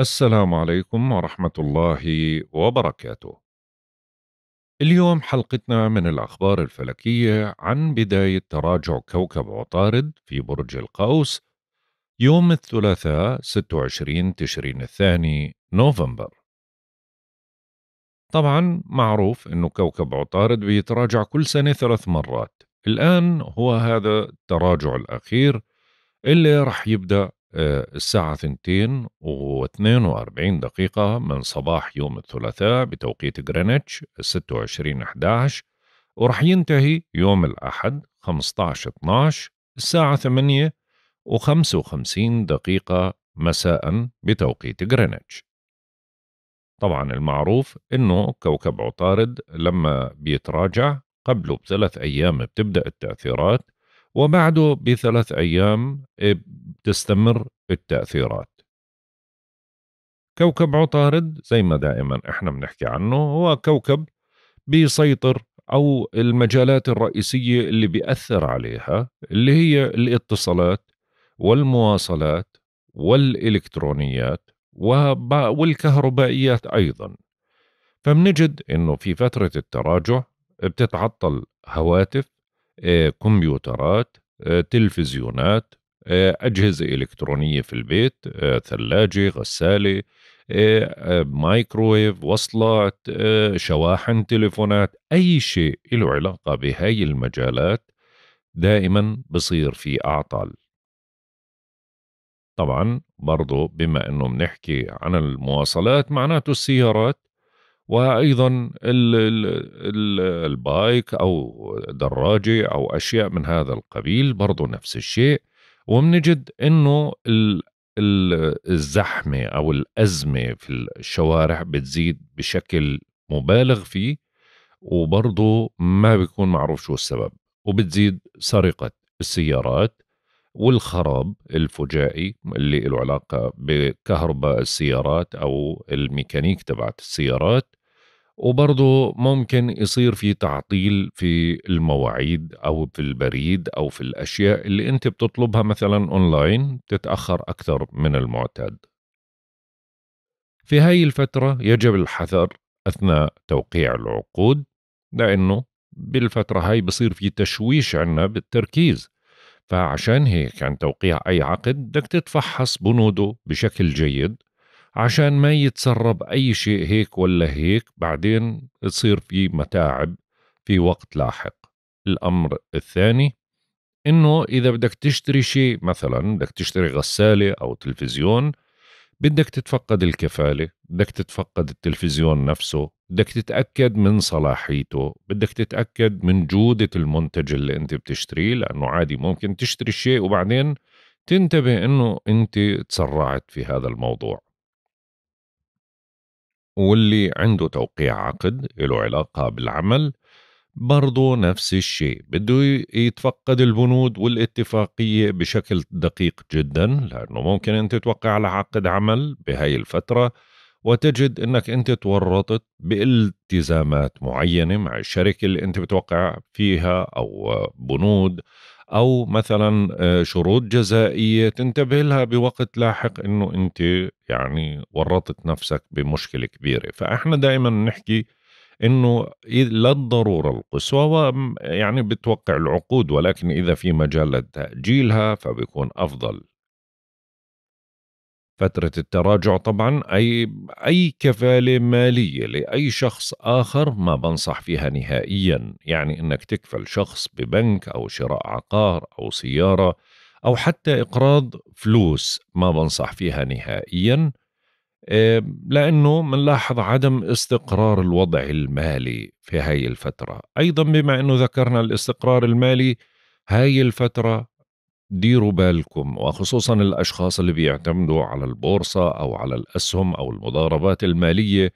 السلام عليكم ورحمة الله وبركاته. اليوم حلقتنا من الأخبار الفلكية عن بداية تراجع كوكب عطارد في برج القوس يوم الثلاثاء 26 تشرين الثاني نوفمبر. طبعا معروف أنه كوكب عطارد بيتراجع كل سنة ثلاث مرات الآن هو هذا التراجع الأخير اللي رح يبدأ آه، الساعة 2 و42 دقيقة من صباح يوم الثلاثاء بتوقيت غرينتش 26 11 ورح ينتهي يوم الأحد 15 12 الساعة 8 و55 دقيقة مساء بتوقيت غرينتش طبعا المعروف انه كوكب عطارد لما بيتراجع قبله بثلاث ايام بتبدا التاثيرات وبعده بثلاث أيام إيه، بتستمر التأثيرات كوكب عطارد زي ما دائما احنا بنحكي عنه هو كوكب بيسيطر أو المجالات الرئيسية اللي بيأثر عليها اللي هي الاتصالات والمواصلات والإلكترونيات والكهربائيات أيضا فبنجد أنه في فترة التراجع بتتعطل هواتف آه، كمبيوترات آه، تلفزيونات آه، أجهزة إلكترونية في البيت ثلاجة غسالة مايكرويف وصلات شواحن تليفونات أي شيء له علاقة بهاي المجالات دائما بصير في أعطال طبعا برضو بما أنه بنحكي عن المواصلات معناته السيارات وايضا البايك او دراجه او اشياء من هذا القبيل برضو نفس الشيء وبنجد انه الزحمه او الازمه في الشوارع بتزيد بشكل مبالغ فيه وبرضه ما بيكون معروف شو السبب وبتزيد سرقه السيارات والخراب الفجائي اللي له علاقة بكهرباء السيارات أو الميكانيك تبعت السيارات وبرضه ممكن يصير في تعطيل في المواعيد أو في البريد أو في الأشياء اللي أنت بتطلبها مثلا أونلاين تتأخر أكثر من المعتاد في هاي الفترة يجب الحذر أثناء توقيع العقود لأنه بالفترة هاي بصير في تشويش عنا بالتركيز فعشان هيك عند توقيع أي عقد بدك تتفحص بنوده بشكل جيد عشان ما يتسرب أي شيء هيك ولا هيك بعدين تصير في متاعب في وقت لاحق الأمر الثاني إنه إذا بدك تشتري شيء مثلا بدك تشتري غسالة أو تلفزيون بدك تتفقد الكفالة بدك تتفقد التلفزيون نفسه بدك تتأكد من صلاحيته بدك تتأكد من جودة المنتج اللي انت بتشتريه لأنه عادي ممكن تشتري الشيء وبعدين تنتبه انه انت تسرعت في هذا الموضوع واللي عنده توقيع عقد له علاقة بالعمل برضو نفس الشيء بده يتفقد البنود والاتفاقية بشكل دقيق جدا لأنه ممكن أنت توقع على عقد عمل بهاي الفترة وتجد أنك أنت تورطت بالتزامات معينة مع الشركة اللي أنت بتوقع فيها أو بنود أو مثلا آه، شروط جزائية تنتبه لها بوقت لاحق أنه أنت يعني ورطت نفسك بمشكلة كبيرة فإحنا دائما نحكي انه لا الضروره القصوى يعني بتوقع العقود ولكن اذا في مجال لتاجيلها فبيكون افضل فترة التراجع طبعا أي أي كفالة مالية لأي شخص آخر ما بنصح فيها نهائيا يعني إنك تكفل شخص ببنك أو شراء عقار أو سيارة أو حتى إقراض فلوس ما بنصح فيها نهائيا إيه، لأنه منلاحظ عدم استقرار الوضع المالي في هاي الفترة أيضا بما أنه ذكرنا الاستقرار المالي هاي الفترة ديروا بالكم وخصوصا الأشخاص اللي بيعتمدوا على البورصة أو على الأسهم أو المضاربات المالية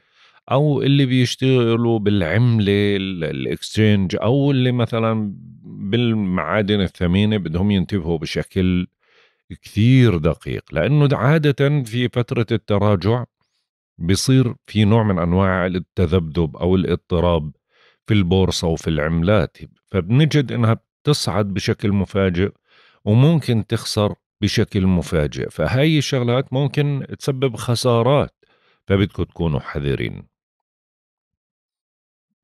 أو اللي بيشتغلوا بالعملة الإكستشينج أو اللي مثلا بالمعادن الثمينة بدهم ينتبهوا بشكل كثير دقيق لأنه عادة في فترة التراجع بصير في نوع من أنواع التذبذب أو الاضطراب في البورصة وفي العملات فبنجد أنها بتصعد بشكل مفاجئ وممكن تخسر بشكل مفاجئ فهاي الشغلات ممكن تسبب خسارات فبدكم تكونوا حذرين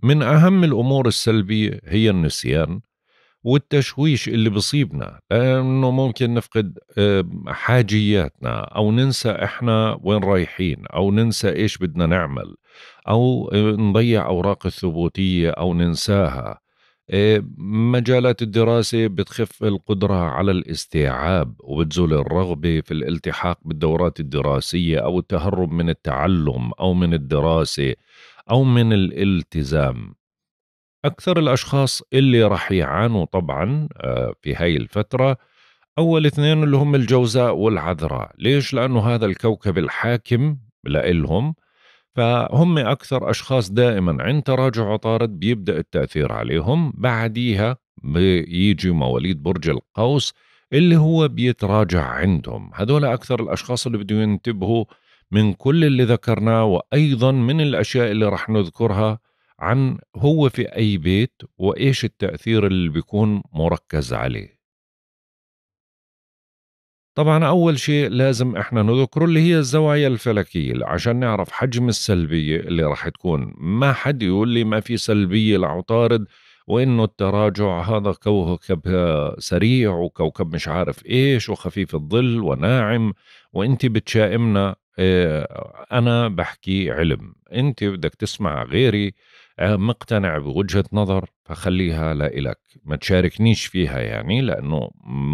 من أهم الأمور السلبية هي النسيان والتشويش اللي بصيبنا لانه ممكن نفقد حاجياتنا او ننسى احنا وين رايحين او ننسى ايش بدنا نعمل او آه، نضيع اوراق الثبوتيه او ننساها آه، مجالات الدراسة بتخف القدرة على الاستيعاب وبتزول الرغبة في الالتحاق بالدورات الدراسية أو التهرب من التعلم أو من الدراسة أو من الالتزام أكثر الأشخاص اللي راح يعانوا طبعا آه، في هاي الفترة أول اثنين اللي هم الجوزاء والعذراء ليش؟ لأنه هذا الكوكب الحاكم لإلهم فهم أكثر أشخاص دائما عند تراجع عطارد بيبدأ التأثير عليهم بعديها بيجي مواليد برج القوس اللي هو بيتراجع عندهم هذول أكثر الأشخاص اللي بدهم ينتبهوا من كل اللي ذكرناه وأيضا من الأشياء اللي راح نذكرها عن هو في أي بيت وإيش التأثير اللي بيكون مركز عليه طبعا أول شيء لازم إحنا نذكره اللي هي الزوايا الفلكية عشان نعرف حجم السلبية اللي راح تكون ما حد يقول لي ما في سلبية لعطارد وإنه التراجع هذا كوكب سريع وكوكب مش عارف إيش وخفيف الظل وناعم وإنت بتشائمنا آه، أنا بحكي علم أنت بدك تسمع غيري آه، مقتنع بوجهة نظر فخليها لإلك ما تشاركنيش فيها يعني لأنه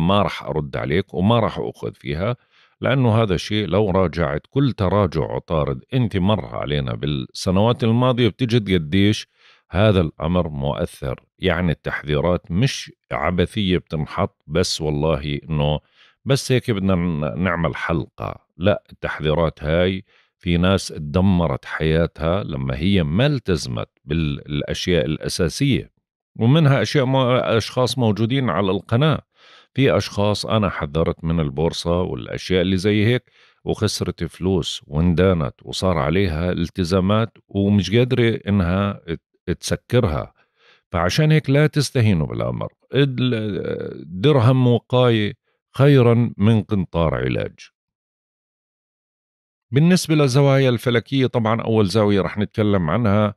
ما رح أرد عليك وما رح أخذ فيها لأنه هذا الشيء لو راجعت كل تراجع عطارد أنت مر علينا بالسنوات الماضية بتجد قديش هذا الأمر مؤثر يعني التحذيرات مش عبثية بتنحط بس والله أنه بس هيك بدنا نعمل حلقة لا التحذيرات هاي في ناس تدمرت حياتها لما هي ما التزمت بالاشياء الاساسيه ومنها اشياء اشخاص موجودين على القناه في اشخاص انا حذرت من البورصه والاشياء اللي زي هيك وخسرت فلوس واندانت وصار عليها التزامات ومش قادره انها تسكرها فعشان هيك لا تستهينوا بالامر درهم وقايه خيرا من قنطار علاج بالنسبة للزوايا الفلكية طبعا أول زاوية رح نتكلم عنها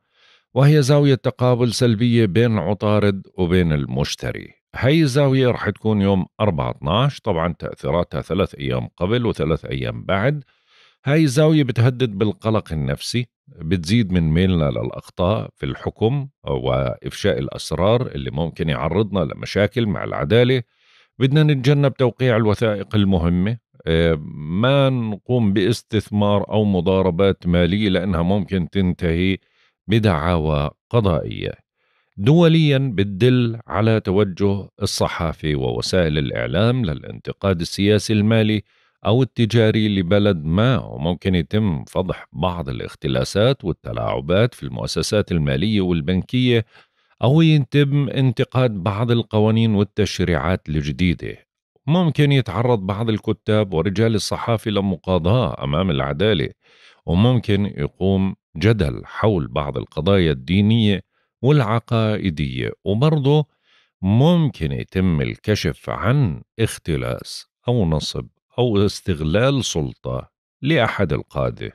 وهي زاوية تقابل سلبية بين عطارد وبين المشتري هاي الزاوية رح تكون يوم 4-12 طبعا تأثيراتها ثلاث أيام قبل وثلاث أيام بعد هاي الزاوية بتهدد بالقلق النفسي بتزيد من ميلنا للأخطاء في الحكم وإفشاء الأسرار اللي ممكن يعرضنا لمشاكل مع العدالة بدنا نتجنب توقيع الوثائق المهمة آه، ما نقوم باستثمار أو مضاربات مالية لأنها ممكن تنتهي بدعاوى قضائية دوليا بتدل على توجه الصحافة ووسائل الإعلام للانتقاد السياسي المالي أو التجاري لبلد ما وممكن يتم فضح بعض الاختلاسات والتلاعبات في المؤسسات المالية والبنكية أو يتم انتقاد بعض القوانين والتشريعات الجديدة ممكن يتعرض بعض الكتاب ورجال الصحافة لمقاضاة أمام العدالة وممكن يقوم جدل حول بعض القضايا الدينية والعقائدية وبرضه ممكن يتم الكشف عن اختلاس أو نصب أو استغلال سلطة لأحد القادة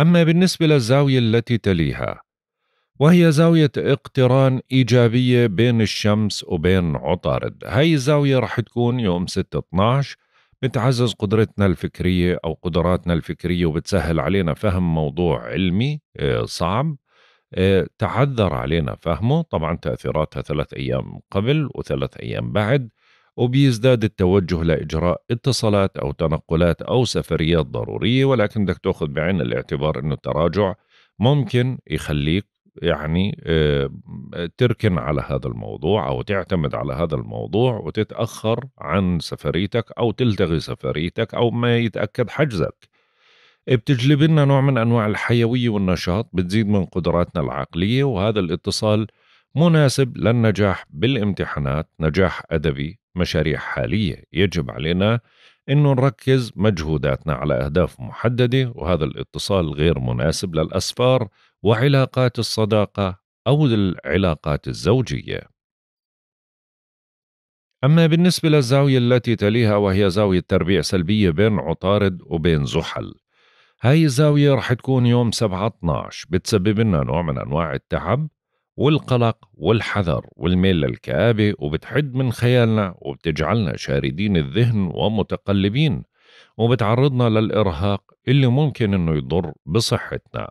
أما بالنسبة للزاوية التي تليها وهي زاوية اقتران إيجابية بين الشمس وبين عطارد هاي الزاوية رح تكون يوم 6 12 بتعزز قدرتنا الفكرية أو قدراتنا الفكرية وبتسهل علينا فهم موضوع علمي آه، صعب آه، تعذر علينا فهمه طبعا تأثيراتها ثلاث أيام قبل وثلاث أيام بعد وبيزداد التوجه لإجراء اتصالات أو تنقلات أو سفريات ضرورية ولكن بدك تأخذ بعين الاعتبار أنه التراجع ممكن يخليك يعني آه، تركن على هذا الموضوع او تعتمد على هذا الموضوع وتتاخر عن سفريتك او تلتغي سفريتك او ما يتاكد حجزك بتجلب لنا نوع من انواع الحيويه والنشاط بتزيد من قدراتنا العقليه وهذا الاتصال مناسب للنجاح بالامتحانات نجاح ادبي مشاريع حاليه يجب علينا انه نركز مجهوداتنا على اهداف محدده وهذا الاتصال غير مناسب للاسفار وعلاقات الصداقه او العلاقات الزوجيه. اما بالنسبه للزاويه التي تليها وهي زاويه تربيع سلبيه بين عطارد وبين زحل. هاي الزاوية رح تكون يوم 7 12 بتسبب لنا نوع من أنواع التعب والقلق والحذر والميل للكآبة وبتحد من خيالنا وبتجعلنا شاردين الذهن ومتقلبين وبتعرضنا للإرهاق اللي ممكن إنه يضر بصحتنا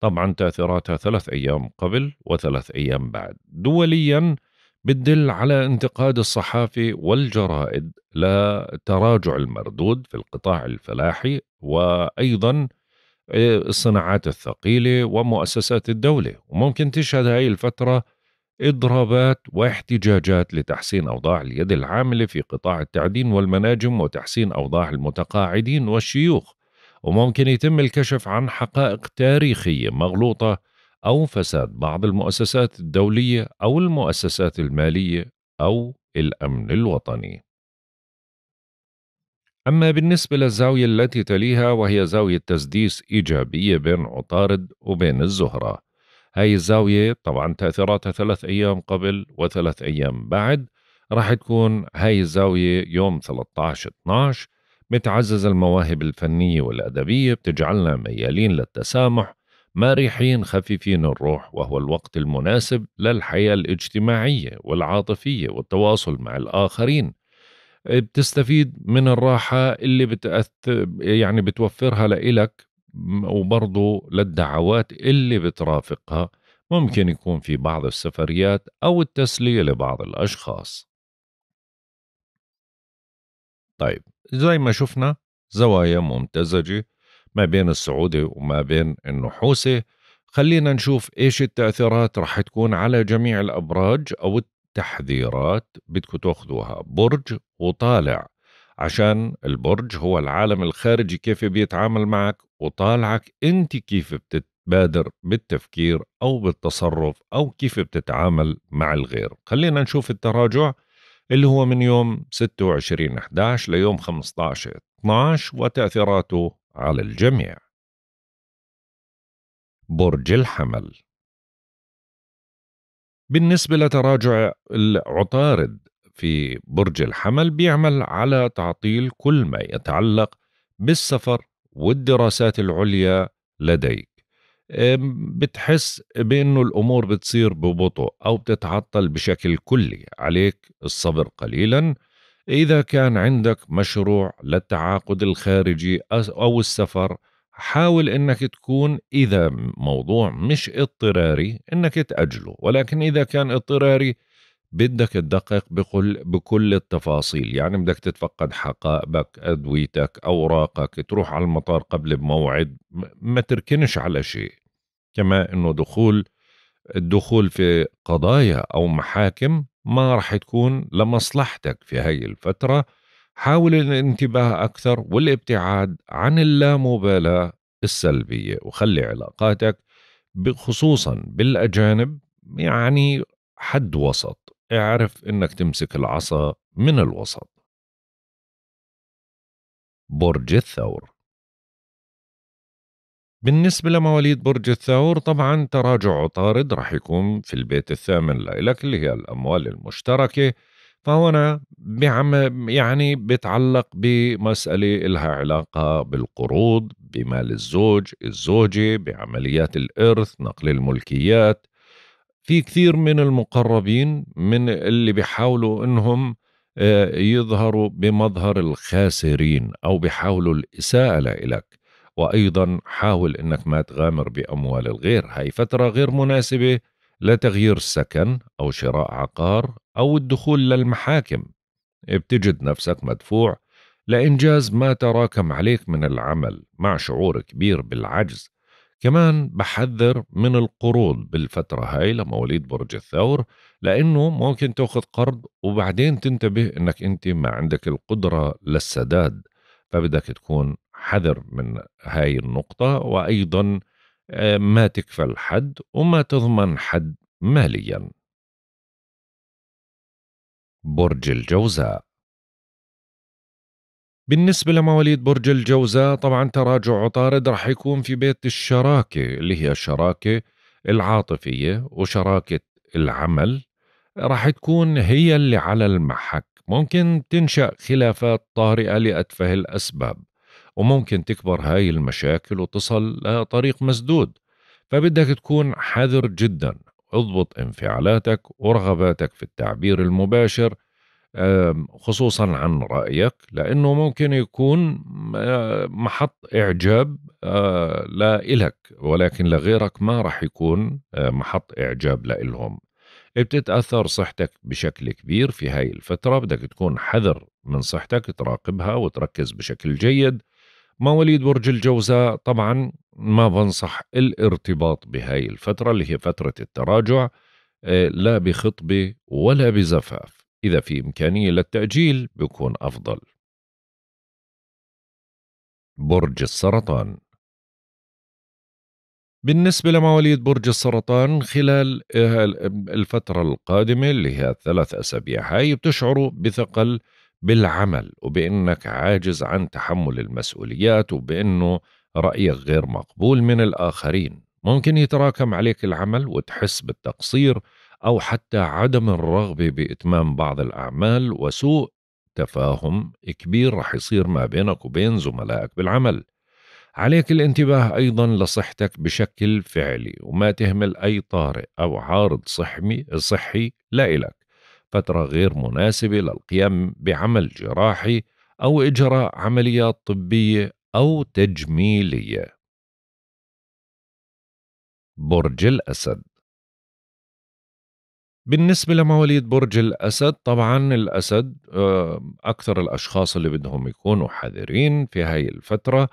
طبعا تأثيراتها ثلاث أيام قبل وثلاث أيام بعد دوليا بتدل على انتقاد الصحافة والجرائد لتراجع المردود في القطاع الفلاحي وأيضا الصناعات الثقيلة ومؤسسات الدولة وممكن تشهد هاي الفترة إضرابات واحتجاجات لتحسين أوضاع اليد العاملة في قطاع التعدين والمناجم وتحسين أوضاع المتقاعدين والشيوخ وممكن يتم الكشف عن حقائق تاريخية مغلوطة أو فساد بعض المؤسسات الدولية أو المؤسسات المالية أو الأمن الوطني أما بالنسبة للزاوية التي تليها وهي زاوية تسديس إيجابية بين عطارد وبين الزهرة هاي الزاوية طبعا تأثيراتها ثلاث أيام قبل وثلاث أيام بعد راح تكون هاي الزاوية يوم 13 12 بتعزز المواهب الفنية والأدبية بتجعلنا ميالين للتسامح مارحين خفيفين الروح وهو الوقت المناسب للحياة الاجتماعية والعاطفية والتواصل مع الآخرين بتستفيد من الراحة اللي بتأثر يعني بتوفرها لإلك وبرضه للدعوات اللي بترافقها ممكن يكون في بعض السفريات أو التسلية لبعض الأشخاص طيب زي ما شفنا زوايا ممتزجة ما بين السعودة وما بين النحوسة خلينا نشوف إيش التأثيرات رح تكون على جميع الأبراج أو تحذيرات بدكم تاخذوها برج وطالع عشان البرج هو العالم الخارجي كيف بيتعامل معك وطالعك انت كيف بتتبادر بالتفكير او بالتصرف او كيف بتتعامل مع الغير خلينا نشوف التراجع اللي هو من يوم 26 11 ليوم 15 12 وتأثيراته على الجميع برج الحمل بالنسبة لتراجع العطارد في برج الحمل بيعمل على تعطيل كل ما يتعلق بالسفر والدراسات العليا لديك بتحس بأنه الأمور بتصير ببطء أو بتتعطل بشكل كلي عليك الصبر قليلا إذا كان عندك مشروع للتعاقد الخارجي أو السفر حاول انك تكون اذا موضوع مش اضطراري انك تاجله ولكن اذا كان اضطراري بدك تدقق بكل بكل التفاصيل يعني بدك تتفقد حقائبك ادويتك اوراقك تروح على المطار قبل بموعد ما تركنش على شيء كما انه دخول الدخول في قضايا او محاكم ما راح تكون لمصلحتك في هاي الفتره حاول الانتباه أكثر والابتعاد عن اللامبالاة السلبية وخلي علاقاتك خصوصا بالأجانب يعني حد وسط اعرف انك تمسك العصا من الوسط برج الثور بالنسبة لمواليد برج الثور طبعا تراجع عطارد رح يكون في البيت الثامن لإلك اللي هي الأموال المشتركة فهنا بعم يعني بتعلق بمسألة إلها علاقة بالقروض بمال الزوج الزوجة بعمليات الإرث نقل الملكيات في كثير من المقربين من اللي بيحاولوا انهم آه، يظهروا بمظهر الخاسرين او بيحاولوا الاساءه لإلك وايضا حاول انك ما تغامر باموال الغير هاي فتره غير مناسبه لتغيير السكن او شراء عقار او الدخول للمحاكم بتجد نفسك مدفوع لإنجاز ما تراكم عليك من العمل مع شعور كبير بالعجز كمان بحذر من القروض بالفترة هاي لمواليد برج الثور لأنه ممكن تأخذ قرض وبعدين تنتبه أنك أنت ما عندك القدرة للسداد فبدك تكون حذر من هاي النقطة وأيضا آه، ما تكفل حد وما تضمن حد ماليا برج الجوزاء بالنسبة لمواليد برج الجوزاء طبعا تراجع عطارد رح يكون في بيت الشراكة اللي هي الشراكة العاطفية وشراكة العمل رح تكون هي اللي على المحك ممكن تنشأ خلافات طارئة لأتفه الأسباب وممكن تكبر هاي المشاكل وتصل لطريق مسدود فبدك تكون حذر جدا اضبط انفعالاتك ورغباتك في التعبير المباشر خصوصا عن رأيك لأنه ممكن يكون محط إعجاب آه، لا إلك ولكن لغيرك ما رح يكون آه، محط إعجاب لإلهم بتتأثر صحتك بشكل كبير في هاي الفترة بدك تكون حذر من صحتك تراقبها وتركز بشكل جيد مواليد برج الجوزاء طبعا ما بنصح الارتباط بهاي الفترة اللي هي فترة التراجع آه، لا بخطبة ولا بزفاف إذا في إمكانية للتأجيل بيكون أفضل برج السرطان بالنسبة لمواليد برج السرطان خلال الفترة القادمة اللي هي الثلاث أسابيع هاي بتشعروا بثقل بالعمل وبانك عاجز عن تحمل المسؤوليات وبانه رايك غير مقبول من الاخرين ممكن يتراكم عليك العمل وتحس بالتقصير او حتى عدم الرغبه باتمام بعض الاعمال وسوء تفاهم كبير رح يصير ما بينك وبين زملائك بالعمل عليك الانتباه أيضا لصحتك بشكل فعلي وما تهمل أي طارئ أو عارض صحي صحي لا إلك فترة غير مناسبة للقيام بعمل جراحي أو إجراء عمليات طبية أو تجميلية. برج الأسد بالنسبة لمواليد برج الأسد طبعا الأسد آه، أكثر الأشخاص اللي بدهم يكونوا حذرين في هاي الفترة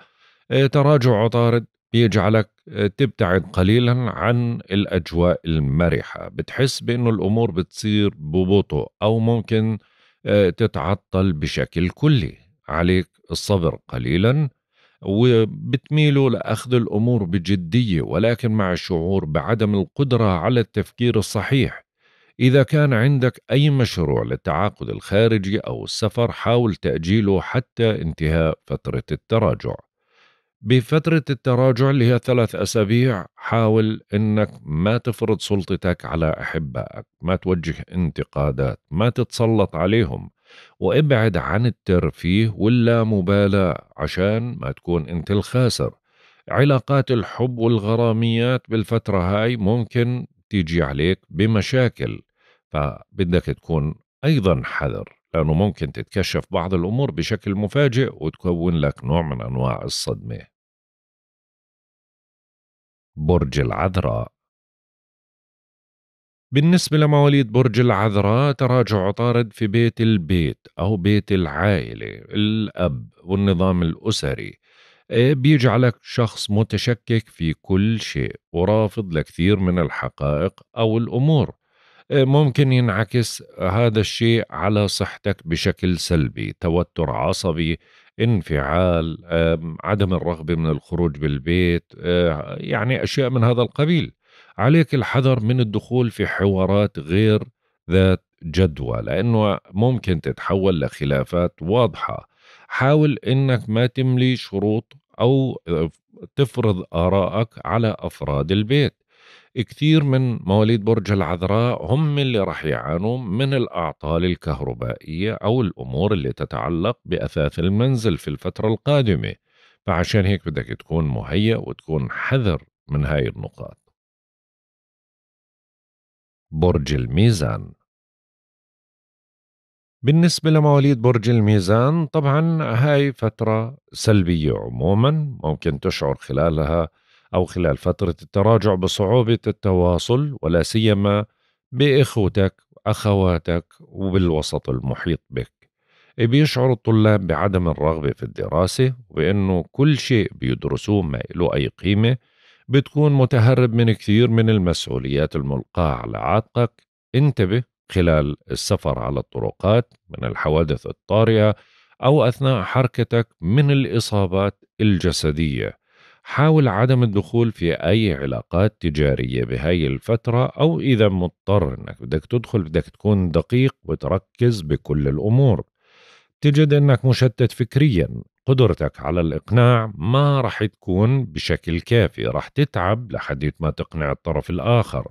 آه، تراجع عطارد بيجعلك آه، تبتعد قليلا عن الأجواء المرحة بتحس بأنه الأمور بتصير ببطء أو ممكن آه، تتعطل بشكل كلي عليك الصبر قليلا وبتميلوا لأخذ الأمور بجدية ولكن مع الشعور بعدم القدرة على التفكير الصحيح إذا كان عندك أي مشروع للتعاقد الخارجي أو السفر حاول تأجيله حتى انتهاء فترة التراجع بفترة التراجع اللي هي ثلاث أسابيع حاول أنك ما تفرض سلطتك على أحبائك ما توجه انتقادات ما تتسلط عليهم وابعد عن الترفيه واللامبالاة عشان ما تكون أنت الخاسر علاقات الحب والغراميات بالفترة هاي ممكن تيجي عليك بمشاكل فبدك تكون أيضا حذر لأنه ممكن تتكشف بعض الأمور بشكل مفاجئ وتكون لك نوع من أنواع الصدمة برج العذراء بالنسبة لمواليد برج العذراء تراجع عطارد في بيت البيت أو بيت العائلة الأب والنظام الأسري إيه، بيجعلك شخص متشكك في كل شيء ورافض لكثير من الحقائق أو الأمور إيه، ممكن ينعكس هذا الشيء على صحتك بشكل سلبي توتر عصبي انفعال عدم الرغبة من الخروج بالبيت آه، يعني أشياء من هذا القبيل عليك الحذر من الدخول في حوارات غير ذات جدوى لأنه ممكن تتحول لخلافات واضحة حاول أنك ما تملي شروط أو آه، تفرض آرائك على أفراد البيت كثير من مواليد برج العذراء هم اللي راح يعانوا من الأعطال الكهربائية أو الأمور اللي تتعلق بأثاث المنزل في الفترة القادمة فعشان هيك بدك تكون مهيأ وتكون حذر من هاي النقاط برج الميزان بالنسبة لمواليد برج الميزان طبعا هاي فترة سلبية عموما ممكن تشعر خلالها أو خلال فترة التراجع بصعوبة التواصل ولا سيما بإخوتك أخواتك وبالوسط المحيط بك بيشعر الطلاب بعدم الرغبة في الدراسة وإنه كل شيء بيدرسوه ما له أي قيمة بتكون متهرب من كثير من المسؤوليات الملقاة على عاتقك انتبه خلال السفر على الطرقات من الحوادث الطارئة أو أثناء حركتك من الإصابات الجسدية حاول عدم الدخول في أي علاقات تجارية بهاي الفترة أو إذا مضطر أنك بدك تدخل بدك تكون دقيق وتركز بكل الأمور تجد أنك مشتت فكريا قدرتك على الإقناع ما رح تكون بشكل كافي رح تتعب لحد ما تقنع الطرف الآخر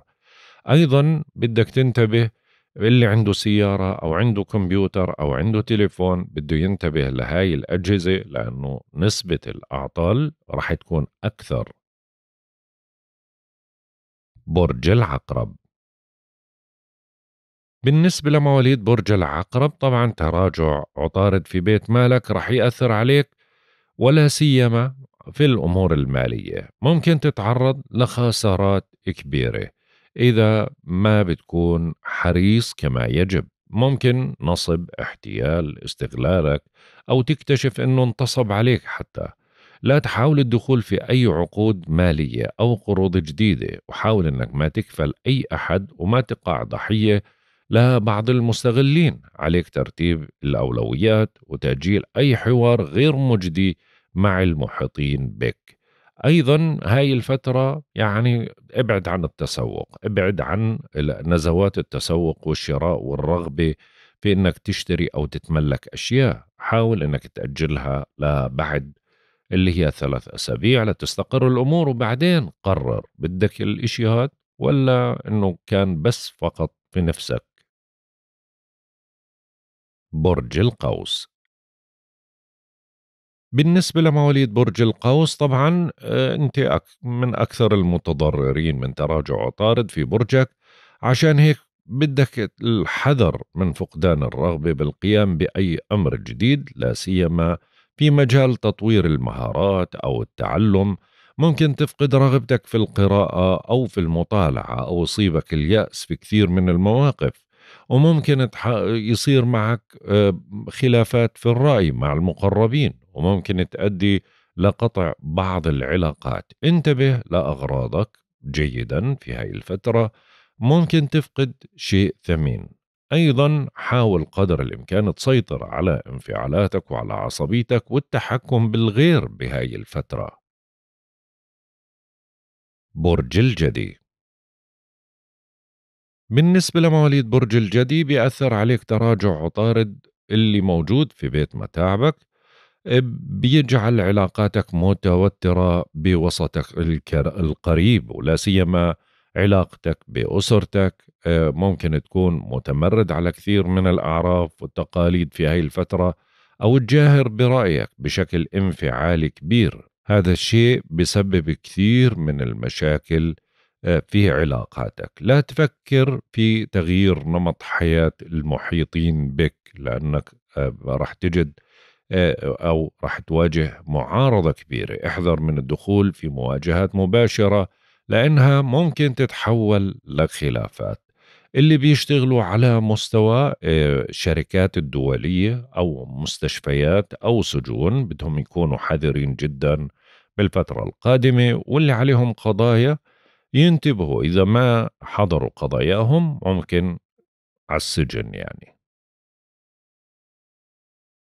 أيضا بدك تنتبه اللي عنده سيارة أو عنده كمبيوتر أو عنده تليفون بده ينتبه لهاي الأجهزة لأنه نسبة الأعطال راح تكون أكثر برج العقرب بالنسبة لمواليد برج العقرب طبعا تراجع عطارد في بيت مالك رح يأثر عليك ولا سيما في الأمور المالية ممكن تتعرض لخسارات كبيرة إذا ما بتكون حريص كما يجب ممكن نصب احتيال استغلالك أو تكتشف أنه انتصب عليك حتى لا تحاول الدخول في أي عقود مالية أو قروض جديدة وحاول أنك ما تكفل أي أحد وما تقع ضحية لبعض المستغلين عليك ترتيب الأولويات وتأجيل أي حوار غير مجدي مع المحيطين بك ايضا هاي الفتره يعني ابعد عن التسوق ابعد عن نزوات التسوق والشراء والرغبه في انك تشتري او تتملك اشياء حاول انك تاجلها لبعد اللي هي ثلاث اسابيع لتستقر الامور وبعدين قرر بدك الاشياء هاد ولا انه كان بس فقط في نفسك برج القوس بالنسبة لمواليد برج القوس طبعا آه، أنت من أكثر المتضررين من تراجع عطارد في برجك عشان هيك بدك الحذر من فقدان الرغبة بالقيام بأي أمر جديد لا سيما في مجال تطوير المهارات أو التعلم ممكن تفقد رغبتك في القراءة أو في المطالعة أو يصيبك اليأس في كثير من المواقف وممكن يصير معك آه، خلافات في الرأي مع المقربين وممكن تؤدي لقطع بعض العلاقات انتبه لأغراضك جيدا في هاي الفترة ممكن تفقد شيء ثمين أيضا حاول قدر الإمكان تسيطر على انفعالاتك وعلى عصبيتك والتحكم بالغير بهاي الفترة برج الجدي بالنسبة لمواليد برج الجدي بيأثر عليك تراجع عطارد اللي موجود في بيت متاعبك آه، بيجعل علاقاتك متوترة بوسطك القريب ولا سيما علاقتك بأسرتك آه، ممكن تكون متمرد على كثير من الأعراف والتقاليد في هاي الفترة أو تجاهر برأيك بشكل انفعالي كبير هذا الشيء بسبب كثير من المشاكل في علاقاتك لا تفكر في تغيير نمط حياة المحيطين بك لأنك آه، راح تجد آه، أو راح تواجه معارضة كبيرة احذر من الدخول في مواجهات مباشرة لأنها ممكن تتحول لخلافات اللي بيشتغلوا على مستوى الشركات آه، الدولية أو مستشفيات أو سجون بدهم يكونوا حذرين جدا بالفترة القادمة واللي عليهم قضايا ينتبهوا إذا ما حضروا قضاياهم ممكن على السجن يعني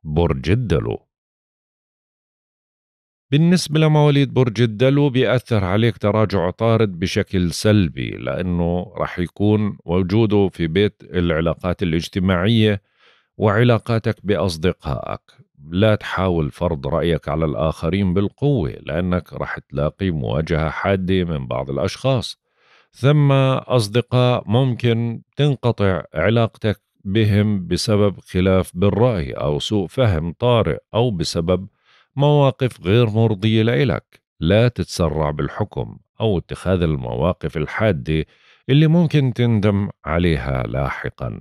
برج الدلو بالنسبة لمواليد برج الدلو بيأثر عليك تراجع طارد بشكل سلبي لأنه رح يكون وجوده في بيت العلاقات الاجتماعية وعلاقاتك بأصدقائك لا تحاول فرض رأيك على الآخرين بالقوة لأنك رح تلاقي مواجهة حادة من بعض الأشخاص ثم أصدقاء ممكن تنقطع علاقتك بهم بسبب خلاف بالرأي أو سوء فهم طارئ أو بسبب مواقف غير مرضية لإلك لا تتسرع بالحكم أو اتخاذ المواقف الحادة اللي ممكن تندم عليها لاحقاً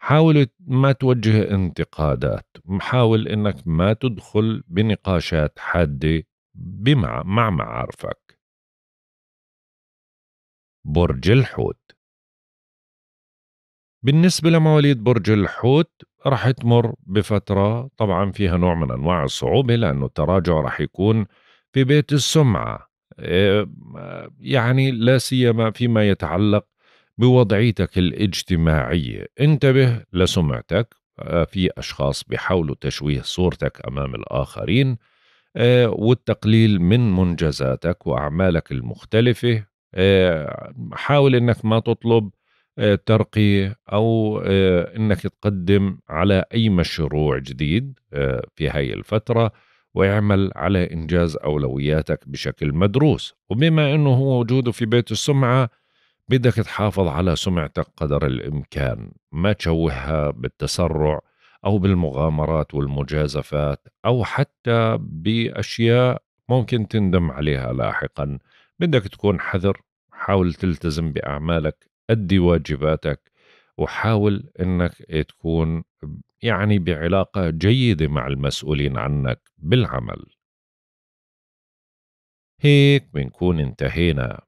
حاول ما توجه انتقادات حاول انك ما تدخل بنقاشات حاده بمع مع معارفك برج الحوت بالنسبة لمواليد برج الحوت رح تمر بفترة طبعا فيها نوع من أنواع الصعوبة لأنه التراجع رح يكون في بيت السمعة إيه، يعني لا سيما فيما يتعلق بوضعيتك الاجتماعية انتبه لسمعتك آه، في أشخاص بيحاولوا تشويه صورتك أمام الآخرين آه، والتقليل من منجزاتك وأعمالك المختلفة آه، حاول أنك ما تطلب ترقية أو أنك تقدم على أي مشروع جديد في هاي الفترة ويعمل على إنجاز أولوياتك بشكل مدروس وبما أنه هو وجوده في بيت السمعة بدك تحافظ على سمعتك قدر الإمكان ما تشوهها بالتسرع أو بالمغامرات والمجازفات أو حتى بأشياء ممكن تندم عليها لاحقا بدك تكون حذر حاول تلتزم بأعمالك أدي واجباتك وحاول أنك تكون يعني بعلاقة جيدة مع المسؤولين عنك بالعمل هيك بنكون انتهينا